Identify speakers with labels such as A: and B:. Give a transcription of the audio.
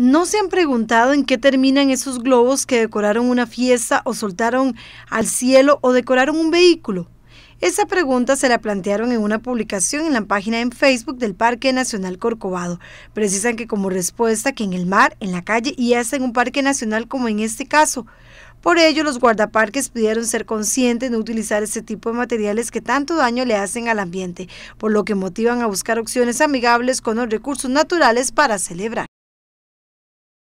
A: ¿No se han preguntado en qué terminan esos globos que decoraron una fiesta o soltaron al cielo o decoraron un vehículo? Esa pregunta se la plantearon en una publicación en la página en Facebook del Parque Nacional Corcovado. Precisan que como respuesta que en el mar, en la calle y hasta en un parque nacional como en este caso. Por ello, los guardaparques pidieron ser conscientes de no utilizar ese tipo de materiales que tanto daño le hacen al ambiente, por lo que motivan a buscar opciones amigables con los recursos naturales para celebrar.